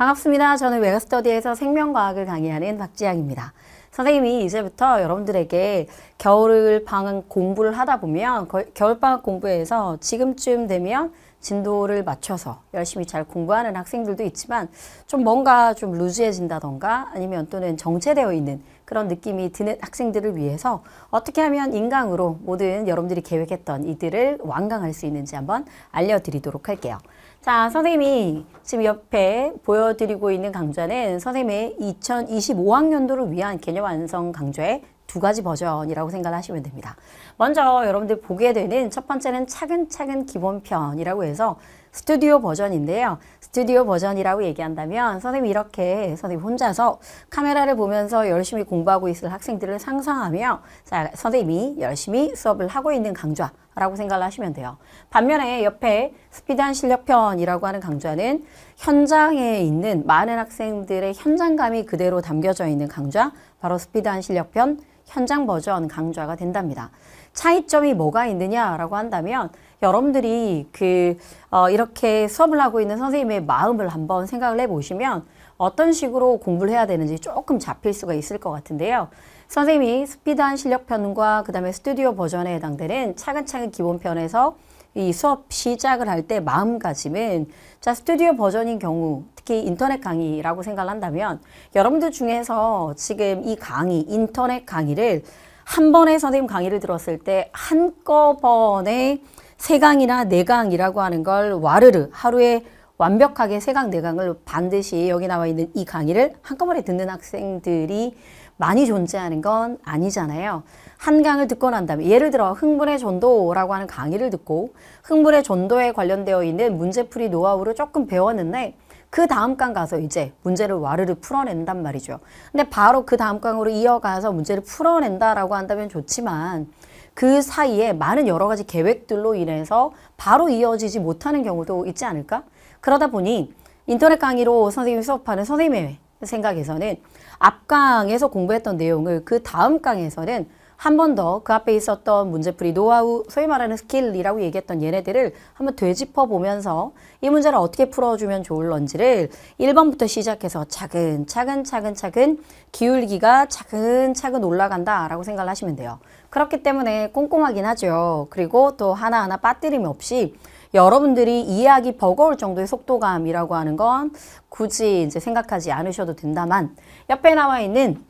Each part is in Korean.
반갑습니다. 저는 웨어스터디에서 생명과학을 강의하는 박지향입니다. 선생님이 이제부터 여러분들에게 겨울 방학 공부를 하다 보면 겨울방학 공부에서 지금쯤 되면 진도를 맞춰서 열심히 잘 공부하는 학생들도 있지만 좀 뭔가 좀 루즈해진다던가 아니면 또는 정체되어 있는 그런 느낌이 드는 학생들을 위해서 어떻게 하면 인강으로 모든 여러분들이 계획했던 이들을 완강할 수 있는지 한번 알려드리도록 할게요. 자, 선생님이 지금 옆에 보여드리고 있는 강좌는 선생님의 2025학년도를 위한 개념 완성 강좌의 두 가지 버전이라고 생각하시면 됩니다. 먼저 여러분들 보게 되는 첫 번째는 차근차근 기본편이라고 해서 스튜디오 버전인데요. 스튜디오 버전이라고 얘기한다면 선생님이 이렇게 선생님 혼자서 카메라를 보면서 열심히 공부하고 있을 학생들을 상상하며 자, 선생님이 열심히 수업을 하고 있는 강좌 라고 생각을 하시면 돼요. 반면에 옆에 스피드한 실력편이라고 하는 강좌는 현장에 있는 많은 학생들의 현장감이 그대로 담겨져 있는 강좌, 바로 스피드한 실력편 현장 버전 강좌가 된답니다. 차이점이 뭐가 있느냐라고 한다면 여러분들이 그 어, 이렇게 수업을 하고 있는 선생님의 마음을 한번 생각을 해보시면 어떤 식으로 공부를 해야 되는지 조금 잡힐 수가 있을 것 같은데요. 선생님이 스피드한 실력 편과 그 다음에 스튜디오 버전에 해당되는 차근차근 기본 편에서 이 수업 시작을 할 때 마음가짐은 자 스튜디오 버전인 경우 특히 인터넷 강의라고 생각을 한다면 여러분들 중에서 지금 이 강의 인터넷 강의를 한 번에 선생님 강의를 들었을 때 한꺼번에 세 강이나 네 강이라고 하는 걸 와르르 하루에 완벽하게 세 강, 네 강을 반드시 여기 나와 있는 이 강의를 한꺼번에 듣는 학생들이 많이 존재하는 건 아니잖아요. 한 강을 듣고 난 다음에 예를 들어 흥분의 전도라고 하는 강의를 듣고 흥분의 전도에 관련되어 있는 문제풀이 노하우를 조금 배웠는데 그 다음 강 가서 이제 문제를 와르르 풀어낸단 말이죠. 근데 바로 그 다음 강으로 이어가서 문제를 풀어낸다라고 한다면 좋지만 그 사이에 많은 여러 가지 계획들로 인해서 바로 이어지지 못하는 경우도 있지 않을까? 그러다 보니 인터넷 강의로 선생님이 수업하는 선생님의 생각에서는 앞강에서 공부했던 내용을 그 다음 강에서는 한 번 더 그 앞에 있었던 문제풀이 노하우, 소위 말하는 스킬이라고 얘기했던 얘네들을 한번 되짚어 보면서 이 문제를 어떻게 풀어주면 좋을런지를 1번부터 시작해서 차근 차근 차근 차근 기울기가 차근차근 올라간다라고 생각을 하시면 돼요. 그렇기 때문에 꼼꼼하긴 하죠. 그리고 또 하나하나 빠뜨림 없이 여러분들이 이해하기 버거울 정도의 속도감이라고 하는 건 굳이 이제 생각하지 않으셔도 된다만 옆에 나와 있는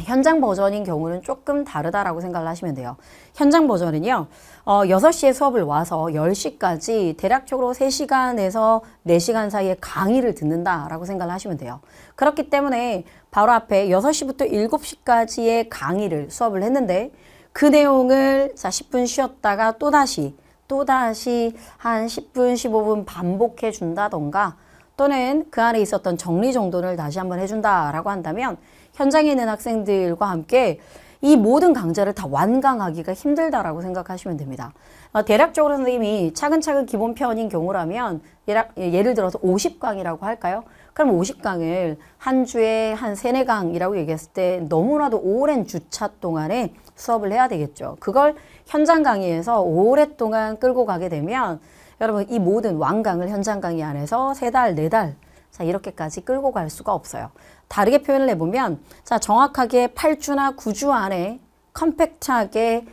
현장 버전인 경우는 조금 다르다라고 생각을 하시면 돼요. 현장 버전은요. 어, 6시에 수업을 와서 10시까지 대략적으로 3시간에서 4시간 사이에 강의를 듣는다라고 생각을 하시면 돼요. 그렇기 때문에 바로 앞에 6시부터 7시까지의 강의를 수업을 했는데 그 내용을 자 10분 쉬었다가 또다시 또다시 한 10분, 15분 반복해 준다던가 또는 그 안에 있었던 정리정돈을 다시 한번 해준다라고 한다면 현장에 있는 학생들과 함께 이 모든 강좌를 다 완강하기가 힘들다라고 생각하시면 됩니다. 어, 대략적으로 선생님이 차근차근 기본편인 경우라면 예, 예를 들어서 50강이라고 할까요? 그럼 50강을 한 주에 한 3, 4강이라고 얘기했을 때 너무나도 오랜 주차 동안에 수업을 해야 되겠죠. 그걸 현장 강의에서 오랫동안 끌고 가게 되면 여러분 이 모든 완강을 현장 강의 안에서 세달 4달 자 이렇게까지 끌고 갈 수가 없어요. 다르게 표현을 해보면 자 정확하게 8주나 9주 안에 컴팩트하게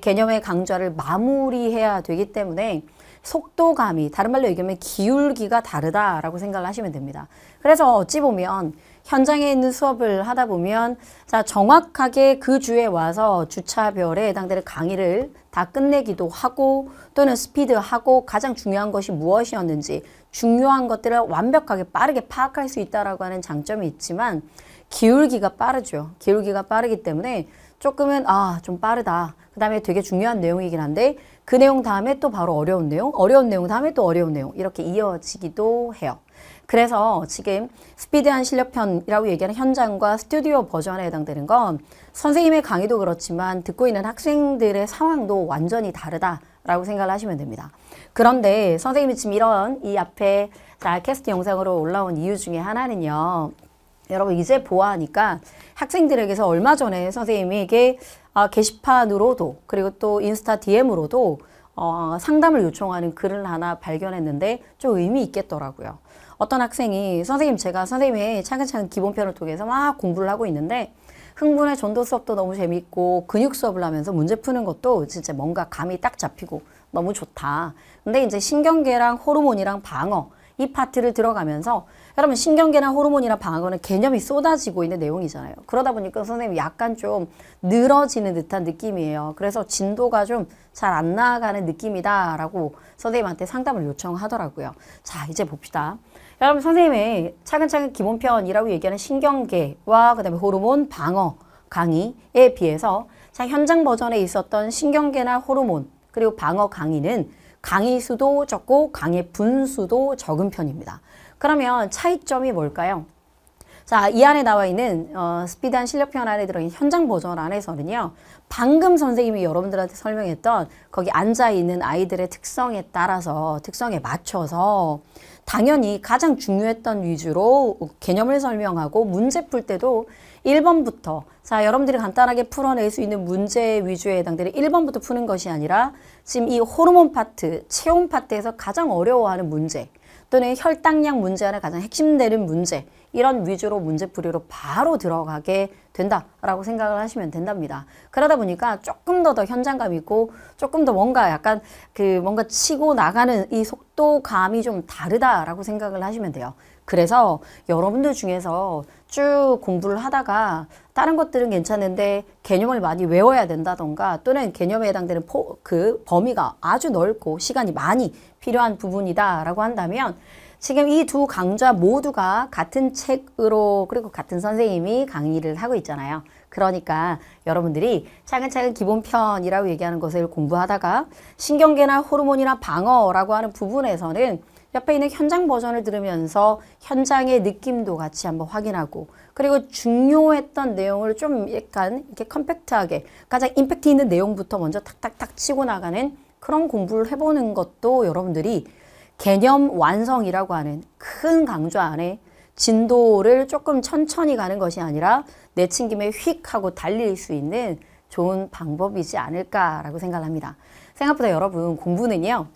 개념의 강좌를 마무리해야 되기 때문에 속도감이 다른 말로 얘기하면 기울기가 다르다라고 생각을 하시면 됩니다. 그래서 어찌 보면 현장에 있는 수업을 하다 보면 자 정확하게 그 주에 와서 주차별에 해당되는 강의를 다 끝내기도 하고 또는 스피드하고 가장 중요한 것이 무엇이었는지 중요한 것들을 완벽하게 빠르게 파악할 수 있다라고 하는 장점이 있지만 기울기가 빠르죠. 기울기가 빠르기 때문에 조금은 아, 좀 빠르다. 그 다음에 되게 중요한 내용이긴 한데 그 내용 다음에 또 바로 어려운 내용, 어려운 내용 다음에 또 어려운 내용 이렇게 이어지기도 해요. 그래서 지금 스피드한 실력편이라고 얘기하는 현장과 스튜디오 버전에 해당되는 건 선생님의 강의도 그렇지만 듣고 있는 학생들의 상황도 완전히 다르다라고 생각을 하시면 됩니다. 그런데 선생님이 지금 이런 이 앞에 자 캐스트 영상으로 올라온 이유 중에 하나는요. 여러분 이제 보아하니까 학생들에게서 얼마 전에 선생님에게 아, 게시판으로도 그리고 또 인스타 DM으로도 어, 상담을 요청하는 글을 하나 발견했는데 좀 의미 있겠더라고요. 어떤 학생이 선생님 제가 선생님의 차근차근 기본편을 통해서 막 공부를 하고 있는데 흥분의 전도 수업도 너무 재밌고 근육 수업을 하면서 문제 푸는 것도 진짜 뭔가 감이 딱 잡히고 너무 좋다. 근데 이제 신경계랑 호르몬이랑 방어 이 파트를 들어가면서 여러분 신경계나 호르몬이나 방어은 개념이 쏟아지고 있는 내용이잖아요. 그러다 보니까 선생님 약간 좀 늘어지는 듯한 느낌이에요. 그래서 진도가 좀 잘 안 나아가는 느낌이다라고 선생님한테 상담을 요청하더라고요. 자 이제 봅시다. 여러분 선생님의 차근차근 기본편이라고 얘기하는 신경계와 그 다음에 호르몬 방어 강의에 비해서 자 현장 버전에 있었던 신경계나 호르몬 그리고 방어 강의는 강의 수도 적고 강의 분수도 적은 편입니다. 그러면 차이점이 뭘까요? 자, 이 안에 나와 있는 어, 스피드한 실력 표현 안에 들어있는 현장 버전 안에서는요. 방금 선생님이 여러분들한테 설명했던 거기 앉아있는 아이들의 특성에 따라서 특성에 맞춰서 당연히 가장 중요했던 위주로 개념을 설명하고 문제 풀 때도 1번부터 자 여러분들이 간단하게 풀어낼 수 있는 문제 위주에 해당되는 1번부터 푸는 것이 아니라 지금 이 호르몬 파트, 체온 파트에서 가장 어려워하는 문제 또는 혈당량 문제 안에 가장 핵심되는 문제 이런 위주로 문제풀이로 바로 들어가게 된다라고 생각을 하시면 된답니다. 그러다 보니까 조금 더 더 현장감 있고 조금 더 뭔가 약간 그 뭔가 치고 나가는 이 속도감이 좀 다르다라고 생각을 하시면 돼요. 그래서 여러분들 중에서 쭉 공부를 하다가 다른 것들은 괜찮은데 개념을 많이 외워야 된다던가 또는 개념에 해당되는 포, 그 범위가 아주 넓고 시간이 많이 필요한 부분이다라고 한다면 지금 이 두 강좌 모두가 같은 책으로 그리고 같은 선생님이 강의를 하고 있잖아요. 그러니까 여러분들이 차근차근 기본편이라고 얘기하는 것을 공부하다가 신경계나 호르몬이나 방어라고 하는 부분에서는 옆에 있는 현장 버전을 들으면서 현장의 느낌도 같이 한번 확인하고 그리고 중요했던 내용을 좀 약간 이렇게 컴팩트하게 가장 임팩트 있는 내용부터 먼저 탁탁탁 치고 나가는 그런 공부를 해보는 것도 여러분들이 개념 완성이라고 하는 큰 강좌 안에 진도를 조금 천천히 가는 것이 아니라 내친 김에 휙 하고 달릴 수 있는 좋은 방법이지 않을까라고 생각합니다. 생각보다 여러분 공부는요.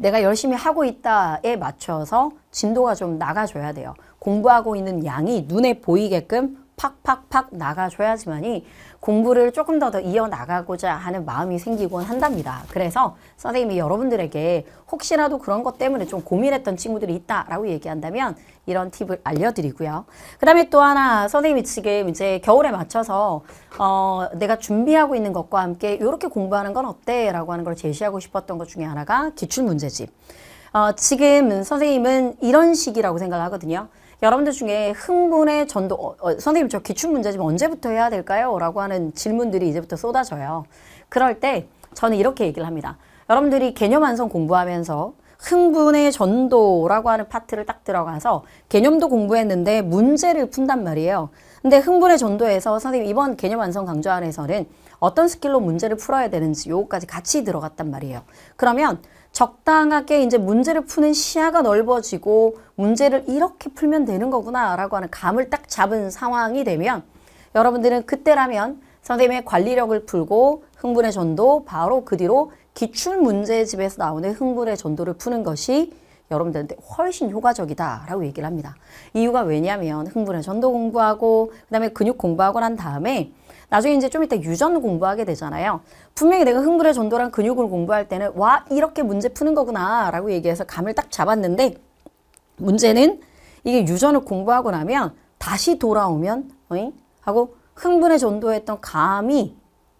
내가 열심히 하고 있다에 맞춰서 진도가 좀 나가줘야 돼요. 공부하고 있는 양이 눈에 보이게끔 팍팍팍 나가줘야지만이 공부를 조금 더 더 이어나가고자 하는 마음이 생기곤 한답니다. 그래서 선생님이 여러분들에게 혹시라도 그런 것 때문에 좀 고민했던 친구들이 있다라고 얘기한다면 이런 팁을 알려드리고요. 그 다음에 또 하나 선생님이 지금 이제 겨울에 맞춰서 어, 내가 준비하고 있는 것과 함께 이렇게 공부하는 건 어때? 라고 하는 걸 제시하고 싶었던 것 중에 하나가 기출문제집. 어, 지금 선생님은 이런 식이라고 생각 하거든요. 여러분들 중에 흥분의 전도 어, 어, 선생님 저 기출 문제 좀 언제부터 해야 될까요? 라고 하는 질문들이 이제부터 쏟아져요. 그럴 때 저는 이렇게 얘기를 합니다. 여러분들이 개념 완성 공부하면서 흥분의 전도라고 하는 파트를 딱 들어가서 개념도 공부했는데 문제를 푼단 말이에요. 근데 흥분의 전도에서 선생님 이번 개념 완성 강좌안에서는 어떤 스킬로 문제를 풀어야 되는지 요거까지 같이 들어갔단 말이에요. 그러면 적당하게 이제 문제를 푸는 시야가 넓어지고 문제를 이렇게 풀면 되는 거구나라고 하는 감을 딱 잡은 상황이 되면 여러분들은 그때라면 선생님의 관리력을 풀고 흥분의 전도 바로 그 뒤로 기출 문제집에서 나오는 흥분의 전도를 푸는 것이 여러분들한테 훨씬 효과적이다라고 얘기를 합니다. 이유가 왜냐하면 흥분의 전도 공부하고 그다음에 근육 공부하고 난 다음에 나중에 이제 좀 이따 유전 공부하게 되잖아요. 분명히 내가 흥분의 전도랑 근육을 공부할 때는 와 이렇게 문제 푸는 거구나 라고 얘기해서 감을 딱 잡았는데 문제는 이게 유전을 공부하고 나면 다시 돌아오면 어잉? 하고 흥분의 전도했던 감이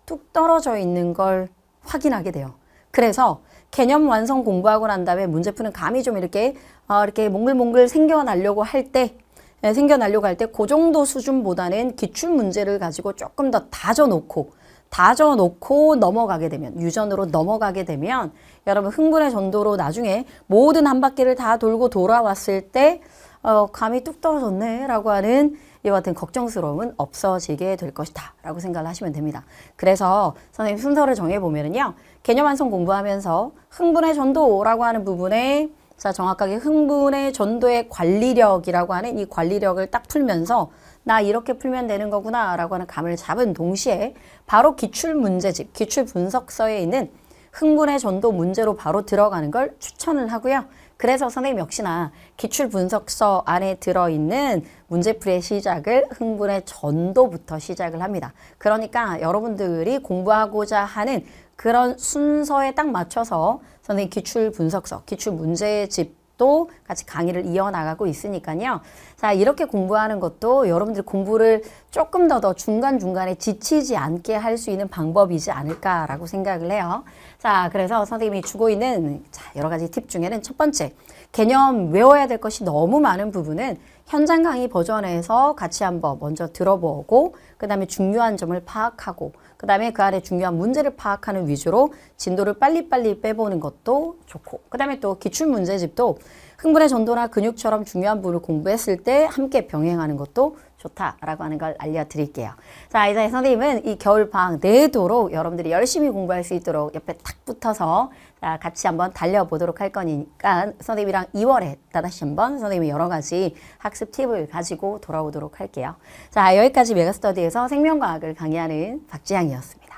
뚝 떨어져 있는 걸 확인하게 돼요. 그래서 개념 완성 공부하고 난 다음에 문제 푸는 감이 좀 이렇게 어, 이렇게 몽글몽글 생겨나려고 할때 예, 생겨나려고 할 때 그 정도 수준보다는 기출 문제를 가지고 조금 더 다져놓고 다져놓고 넘어가게 되면 유전으로 넘어가게 되면 여러분 흥분의 정도로 나중에 모든 한 바퀴를 다 돌고 돌아왔을 때 어, 감이 뚝 떨어졌네라고 하는 이와 같은 걱정스러움은 없어지게 될 것이다 라고 생각을 하시면 됩니다. 그래서 선생님 순서를 정해보면요. 개념 완성 공부하면서 흥분의 전도라고 하는 부분에 자 정확하게 흥분의 전도의 관리력이라고 하는 이 관리력을 딱 풀면서 나 이렇게 풀면 되는 거구나 라고 하는 감을 잡은 동시에 바로 기출문제집, 기출분석서에 있는 흥분의 전도 문제로 바로 들어가는 걸 추천을 하고요. 그래서 선생님 역시나 기출분석서 안에 들어있는 문제풀이의 시작을 흥분의 전도부터 시작을 합니다. 그러니까 여러분들이 공부하고자 하는 그런 순서에 딱 맞춰서 선생님 기출분석서, 기출문제집 또 같이 강의를 이어나가고 있으니까요. 자, 이렇게 공부하는 것도 여러분들 공부를 조금 더 더 중간중간에 지치지 않게 할 수 있는 방법이지 않을까라고 생각을 해요. 자, 그래서 선생님이 주고 있는 자, 여러 가지 팁 중에는 첫 번째, 개념 외워야 될 것이 너무 많은 부분은 현장 강의 버전에서 같이 한번 먼저 들어보고 그 다음에 중요한 점을 파악하고 그 다음에 그 안에 중요한 문제를 파악하는 위주로 진도를 빨리빨리 빼보는 것도 좋고 그 다음에 또 기출문제집도 흥분의 전도나 근육처럼 중요한 부분을 공부했을 때 함께 병행하는 것도 좋다라고 하는 걸 알려드릴게요. 자, 이제 선생님은 이 겨울방학 내도록 여러분들이 열심히 공부할 수 있도록 옆에 탁 붙어서 자, 같이 한번 달려보도록 할 거니까 선생님이랑 2월에 다시 한번 선생님이 여러 가지 학습 팁을 가지고 돌아오도록 할게요. 자, 여기까지 메가스터디에서 생명과학을 강의하는 박지향이었습니다.